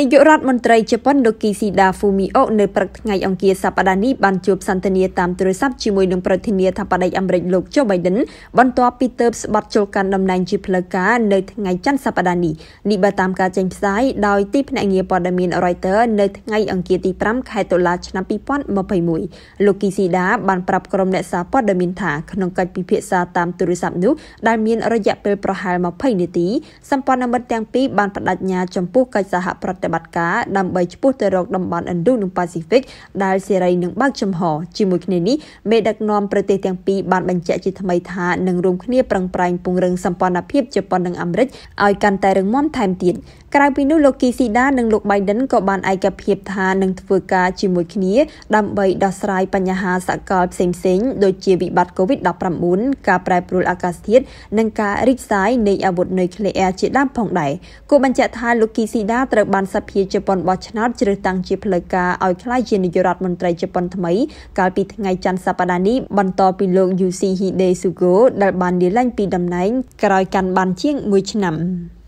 នាយករដ្ឋមន្ត្រីជប៉ុនលោកគីស៊ីដាហ្វូមីអូនៅព្រឹកថ្ងៃអង្គារសប្តាហ៍នេះបានជួបសន្ទនាតាមទូរស័ព្ទជាមួយនឹងប្រធានាធិបតីអាមេរិកលោកโจ Biden បន្ទាប់ពីទើបស្បាត់ចូលកាន់តំណែងជាផ្លូវការនៅថ្ងៃច័ន្ទសប្តាហ៍នេះនេះបើតាមការចេញផ្សាយដោយទីភ្នាក់ងារព័ត៌មាន Reuters នៅថ្ងៃអង្គារទី5ខែតុលាឆ្នាំ2021លោកគីស៊ីដាបានប្រាប់ក្រុមអ្នកសារព័ត៌មានថាក្នុងកិច្ចពិភាក្សាតាមទូរស័ព្ទនោះដែលមានរយៈពេលប្រហែល20នាទីសម្ព័ន្ធមិត្តទាំងពីរបានបដិញ្ញាចំពោះកិច្ចសហប្រតិតិបត្តិការដើម្បីឆ្ពោះទៅរកតំបន់ឥណ្ឌូនិងប៉ាស៊ីហ្វិកដែលសេរីនឹងបើកចំហជាមួយគ្នានេះមេដឹកនាំប្រទេសទាំងពីរបានបញ្ជាក់ជាថ្មីថានឹងរួមគ្នាប្រឹងប្រែងពង្រឹងសម្ព័ន្ធភាពជប៉ុននិងអាមេរិកឲ្យកាន់តែរឹងមាំថែមទៀតក្រៅពីនោះលោកគីស៊ីដានិងលោកបៃដិនក៏បានឯកភាពថានឹងធ្វើការជាមួយគ្នាដើម្បីដោះស្រាយបញ្ហាសកលផ្សេងៗដូចជាវិបត្តិ COVID-19 ការប្រែប្រួលអាកាសធាតុនិងការរីកសាយនៃអាវុធនុយក្លេអ៊ែរជាដើមផងដែរគូបញ្ជាក់ថាលោកគីស៊ីដាត្រូវបានសភាជប៉ុនបោះឆ្នោតជ្រើសតាំងជាផ្លូវការឲ្យក្លាយជានាយករដ្ឋមន្ត្រីជប៉ុនថ្មី កាលពីថ្ងៃច័ន្ទសប្តាហ៍នេះបន្តពីលោក Yoshihide Sugo ដែលបានលាលែងពីតំណែងក្រោយកាន់បានជាង1ឆ្នាំ។